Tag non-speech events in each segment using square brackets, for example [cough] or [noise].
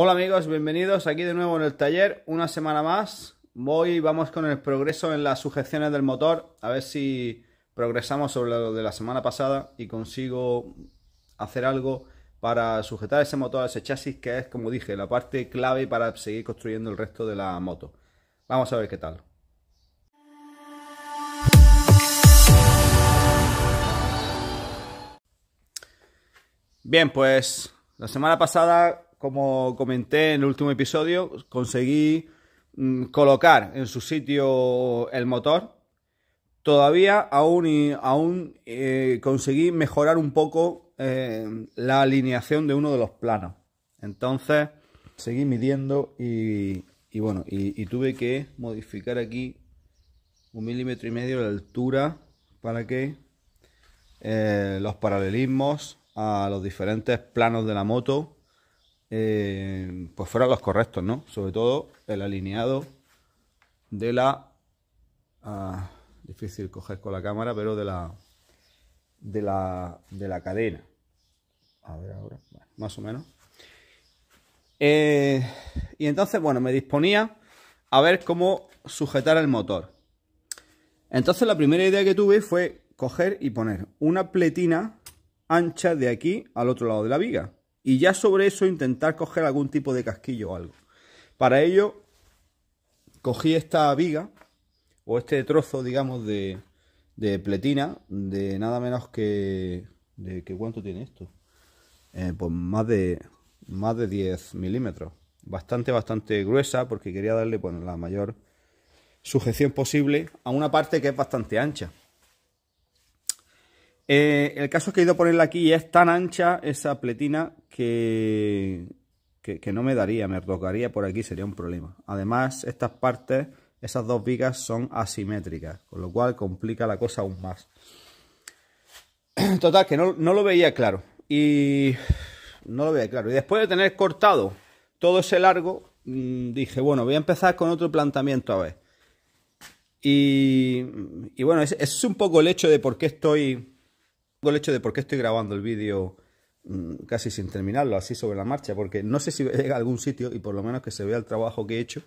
Hola amigos, bienvenidos aquí de nuevo en el taller, una semana más. Voy, vamos con el progreso en las sujeciones del motor, a ver si progresamos sobre lo de la semana pasada y consigo hacer algo para sujetar ese motor a ese chasis que es, como dije, la parte clave para seguir construyendo el resto de la moto. Vamos a ver qué tal. Bien, pues la semana pasada como comenté en el último episodio, conseguí mm, colocar en su sitio el motor. Todavía aún, y, aún eh, conseguí mejorar un poco eh, la alineación de uno de los planos. Entonces seguí midiendo y, bueno, y, tuve que modificar aquí un milímetro y medio de altura para que eh, los paralelismos a los diferentes planos de la moto eh, pues fueran los correctos, ¿no? Sobre todo el alineado de la... Ah, difícil coger con la cámara, pero de la... De la, de la cadena. A ver ahora, más o menos. Eh, y entonces, bueno, me disponía a ver cómo sujetar el motor. Entonces la primera idea que tuve fue coger y poner una pletina ancha de aquí al otro lado de la viga y ya sobre eso intentar coger algún tipo de casquillo o algo. Para ello, cogí esta viga o este trozo, digamos, de, pletina de nada menos que... ¿De que cuánto tiene esto? Eh, pues más de, más de 10 milímetros. Bastante, bastante gruesa porque quería darle pues, la mayor sujeción posible a una parte que es bastante ancha. Eh, el caso que he ido a ponerla aquí es tan ancha esa pletina que, no me daría, me tocaría por aquí, sería un problema. Además, estas partes, esas dos vigas son asimétricas, con lo cual complica la cosa aún más. [clears throat] Total, que no, lo veía claro. Y no lo veía claro. Y después de tener cortado todo ese largo, mm, dije, bueno, voy a empezar con otro planteamiento a ver. Y, bueno, es, es un poco el hecho de por qué estoy el hecho de por qué estoy grabando el vídeo mm, casi sin terminarlo, así sobre la marcha, porque no sé si [laughs] llega a algún sitio y por lo menos que se vea el trabajo que he hecho.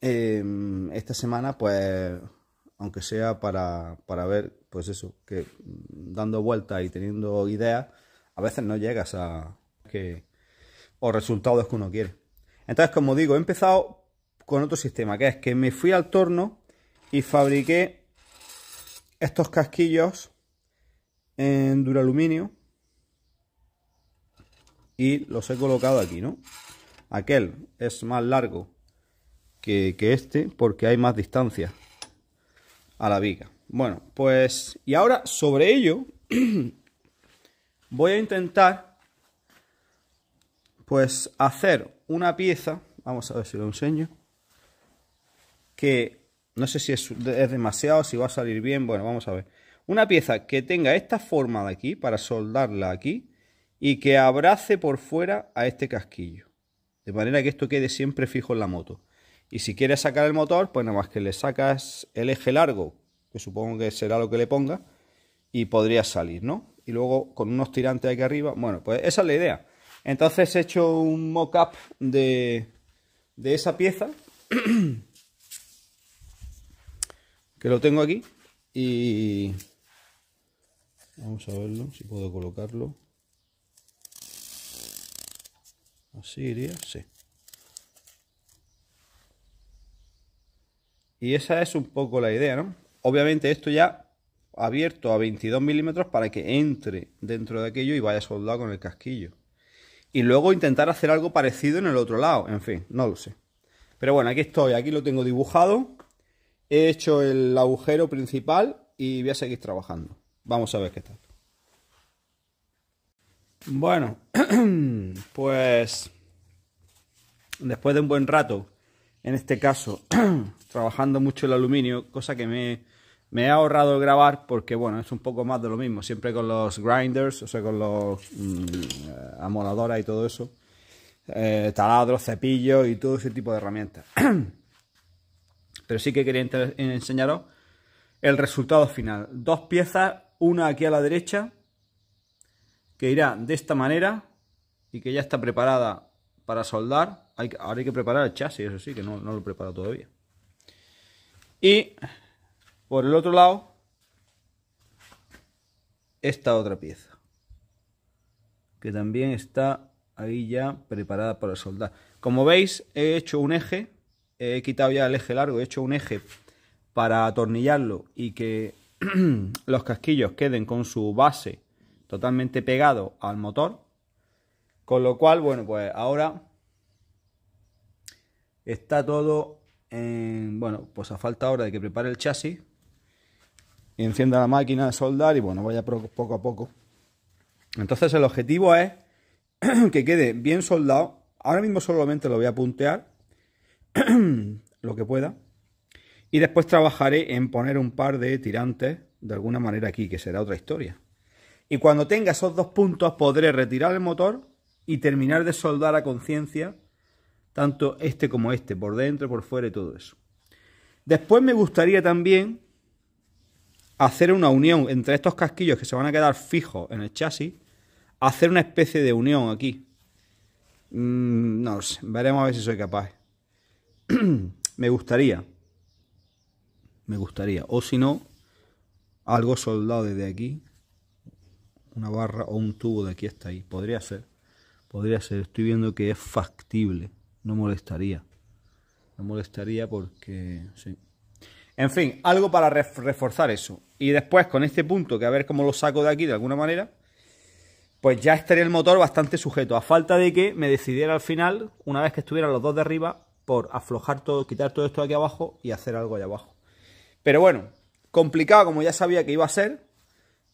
Em, esta semana, pues, aunque sea para, para ver, pues eso, que mm, dando vueltas y teniendo ideas, a veces no llegas a que o resultados que uno quiere. Entonces, como digo, he empezado con otro sistema, que es que me fui al torno y fabriqué estos casquillos en duraluminio y los he colocado aquí, ¿no? Aquel es más largo que, este porque hay más distancia a la viga. Bueno, pues y ahora sobre ello [clears throat] voy a intentar pues hacer una pieza, vamos a ver si lo enseño, que no sé si es, es demasiado, si va a salir bien, bueno, vamos a ver. Una pieza que tenga esta forma de aquí para soldarla aquí y que abrace por fuera a este casquillo. De manera que esto quede siempre fijo en la moto. Y si quieres sacar el motor, pues nada más que le sacas el eje largo, que supongo que será lo que le ponga, y podría salir, ¿no? Y luego con unos tirantes aquí arriba. Bueno, pues esa es la idea. Entonces he hecho un mock-up de, de esa pieza, [clears throat] que lo tengo aquí, y Vamos a verlo, si puedo colocarlo. Así iría, sí. Y esa es un poco la idea, ¿no? Obviamente esto ya abierto a 22 milímetros para que entre dentro de aquello y vaya soldado con el casquillo. Y luego intentar hacer algo parecido en el otro lado, en fin, no lo sé. Pero bueno, aquí estoy, aquí lo tengo dibujado, he hecho el agujero principal y voy a seguir trabajando. Vamos a ver qué tal. Bueno, [clears throat] pues después de un buen rato, en este caso, [clears throat] trabajando mucho el aluminio, cosa que me, me he ahorrado grabar porque, bueno, es un poco más de lo mismo, siempre con los grinders, o sea, con los mm, amoladoras y todo eso, eh, taladros, cepillos y todo ese tipo de herramientas. [clears throat] Pero sí que quería enseñaros el resultado final. Dos piezas una aquí a la derecha que irá de esta manera y que ya está preparada para soldar. Hay, ahora hay que preparar el chasis, eso sí, que no, no lo he preparado todavía. Y por el otro lado, esta otra pieza, que también está ahí ya preparada para soldar. Como veis, he hecho un eje, he quitado ya el eje largo, he hecho un eje para atornillarlo y que [clears throat] los casquillos queden con su base totalmente pegado al motor. Con lo cual, bueno, pues ahora está todo en, bueno, pues a falta ahora de que prepare el chasis y encienda la máquina de soldar y bueno, vaya poco a poco. Entonces el objetivo es [clears throat] que quede bien soldado. Ahora mismo solamente lo voy a puntear [clears throat] lo que pueda. Y después trabajaré en poner un par de tirantes de alguna manera aquí, que será otra historia. Y cuando tenga esos dos puntos podré retirar el motor y terminar de soldar a conciencia tanto este como este, por dentro, por fuera y todo eso. Después me gustaría también hacer una unión entre estos casquillos que se van a quedar fijos en el chasis, hacer una especie de unión aquí. Mm, no sé, veremos a ver si soy capaz. [clears throat] me gustaría me gustaría. O si no, algo soldado desde aquí, una barra o un tubo de aquí hasta ahí. Podría ser, podría ser. Estoy viendo que es factible, no molestaría. No molestaría porque, sí. En fin, algo para reforzar eso. Y después con este punto, que a ver cómo lo saco de aquí de alguna manera, pues ya estaría el motor bastante sujeto. A falta de que me decidiera al final, una vez que estuvieran los dos de arriba, por aflojar todo, quitar todo esto de aquí abajo y hacer algo allá abajo. Pero bueno, complicado como ya sabía que iba a ser,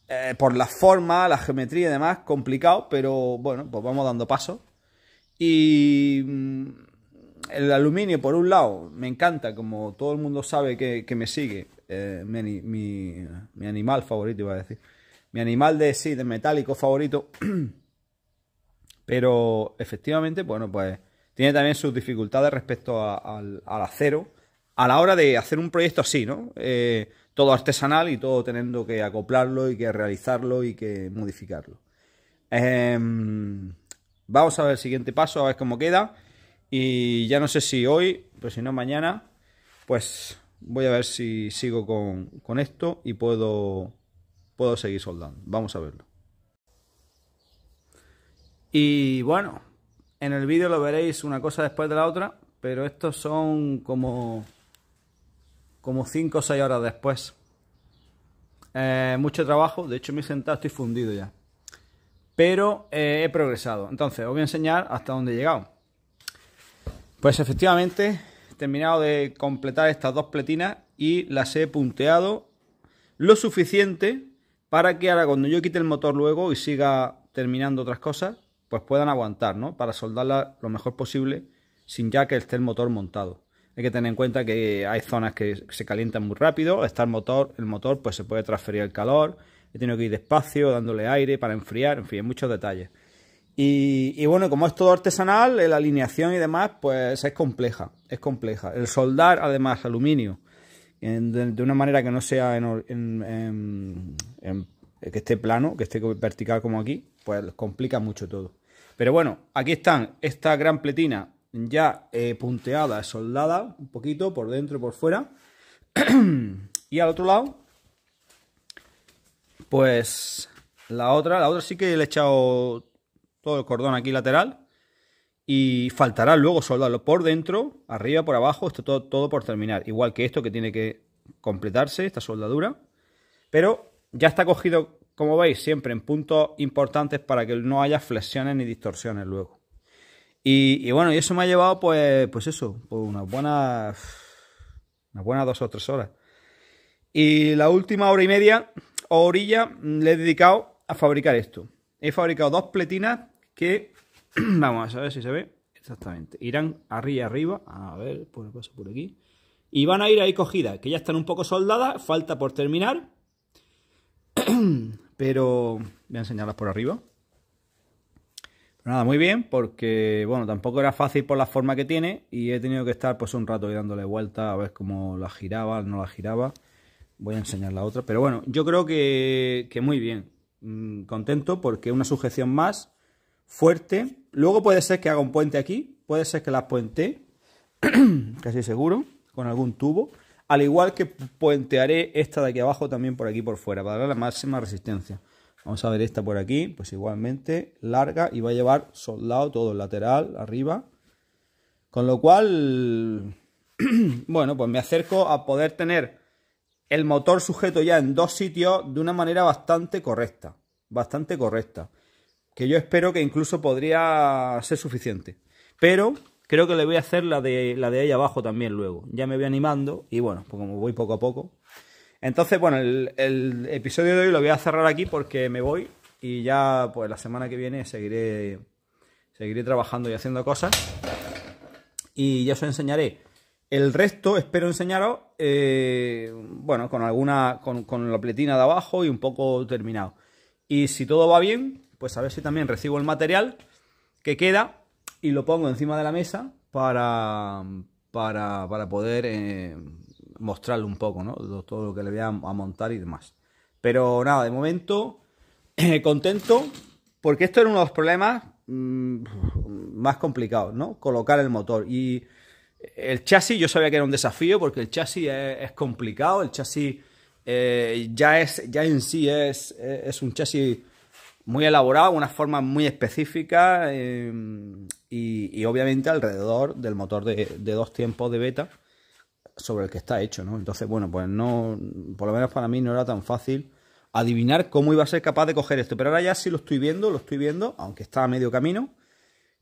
eh, por la forma, la geometría y demás, complicado, pero bueno, pues vamos dando paso. Y mm, el aluminio, por un lado, me encanta, como todo el mundo sabe que, me sigue, eh, mi, mi, animal favorito, iba a decir. Mi animal de sí, de metálico favorito. [clears throat] Pero efectivamente, bueno, pues tiene también sus dificultades respecto al, al acero a la hora de hacer un proyecto así, ¿no? Eh, todo artesanal y todo teniendo que acoplarlo y que realizarlo y que modificarlo. Em, vamos a ver el siguiente paso, a ver cómo queda. Y ya no sé si hoy, pero pues si no mañana, pues voy a ver si sigo con, con esto y puedo, puedo seguir soldando. Vamos a verlo. Y bueno, en el vídeo lo veréis una cosa después de la otra, pero estos son como como 5 o 6 horas después. Eh, mucho trabajo, de hecho me he sentado, estoy fundido ya. Pero eh, he progresado. Entonces, os voy a enseñar hasta dónde he llegado. Pues efectivamente, he terminado de completar estas dos pletinas y las he punteado lo suficiente para que ahora cuando yo quite el motor luego y siga terminando otras cosas, pues puedan aguantar, ¿no? Para soldarla lo mejor posible sin ya que esté el motor montado. Hay que tener en cuenta que hay zonas que se calientan muy rápido, está el motor, el motor pues se puede transferir el calor, he tenido que ir despacio, dándole aire para enfriar, en fin, hay muchos detalles. Y, bueno, como es todo artesanal, la alineación y demás, pues es compleja, es compleja. El soldar, además, aluminio, de, una manera que no sea en, que esté plano, que esté vertical como aquí, pues complica mucho todo. Pero bueno, aquí están esta gran pletina ya eh, punteada, soldada un poquito por dentro y por fuera. [clears throat] y al otro lado, pues la otra, la otra sí que le he echado todo el cordón aquí lateral. Y faltará luego soldarlo por dentro, arriba, por abajo, esto todo, todo por terminar. Igual que esto que tiene que completarse, esta soldadura. Pero ya está cogido, como veis, siempre en puntos importantes para que no haya flexiones ni distorsiones luego. Y, bueno, y eso me ha llevado, pues, pues eso, pues unas buenas. Unas buenas dos o tres horas. Y la última hora y media, o orilla, le he dedicado a fabricar esto. He fabricado dos pletinas que. [clears throat] vamos a ver si se ve. Exactamente. Irán arriba arriba. A ver, por pues paso por aquí. Y van a ir ahí cogidas, que ya están un poco soldadas. Falta por terminar. [clears throat] Pero voy a enseñarlas por arriba nada, muy bien, porque bueno, tampoco era fácil por la forma que tiene y he tenido que estar pues un rato dándole vuelta a ver cómo la giraba, no la giraba. Voy a enseñar la otra, pero bueno, yo creo que, muy bien. Mm, contento porque una sujeción más fuerte. Luego puede ser que haga un puente aquí, puede ser que la puente, [clears throat] casi seguro, con algún tubo. Al igual que puentearé esta de aquí abajo también por aquí por fuera, para darle la máxima resistencia. Vamos a ver esta por aquí, pues igualmente larga y va a llevar soldado todo el lateral, arriba. Con lo cual, [clears throat] bueno, pues me acerco a poder tener el motor sujeto ya en dos sitios de una manera bastante correcta. Bastante correcta. Que yo espero que incluso podría ser suficiente. Pero creo que le voy a hacer la de, la de ahí abajo también luego. Ya me voy animando y bueno, pues como voy poco a poco, entonces, bueno, el, episodio de hoy lo voy a cerrar aquí porque me voy y ya pues la semana que viene seguiré, seguiré trabajando y haciendo cosas. Y ya os enseñaré el resto, espero enseñaros, eh, bueno, con alguna, con, la pletina de abajo y un poco terminado. Y si todo va bien, pues a ver si también recibo el material que queda y lo pongo encima de la mesa para, para, poder... Eh, mostrarle un poco, ¿no? Todo lo que le voy a, montar y demás. Pero nada, de momento, [clears throat] contento, porque esto era uno de los problemas mm, más complicados, ¿no? Colocar el motor. Y el chasis, yo sabía que era un desafío, porque el chasis es, complicado, el chasis eh, ya, es, ya en sí es, es un chasis muy elaborado, una forma muy específica eh, y, obviamente alrededor del motor de, dos tiempos de beta sobre el que está hecho, ¿no? Entonces, bueno, pues no, por lo menos para mí no era tan fácil adivinar cómo iba a ser capaz de coger esto, pero ahora ya sí lo estoy viendo, lo estoy viendo, aunque está a medio camino,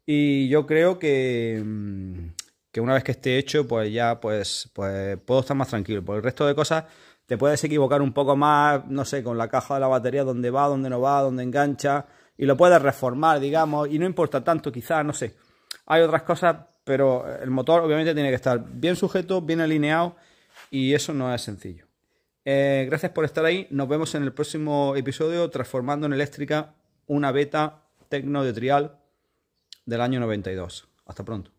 y yo creo que, mm, que una vez que esté hecho, pues ya pues, pues puedo estar más tranquilo, por el resto de cosas te puedes equivocar un poco más, no sé, con la caja de la batería, dónde va, dónde no va, dónde engancha, y lo puedes reformar, digamos, y no importa tanto quizás, no sé. Hay otras cosas pero el motor obviamente tiene que estar bien sujeto, bien alineado y eso no es sencillo. Eh, gracias por estar ahí, nos vemos en el próximo episodio transformando en eléctrica una beta tecno de trial del año 92. Hasta pronto.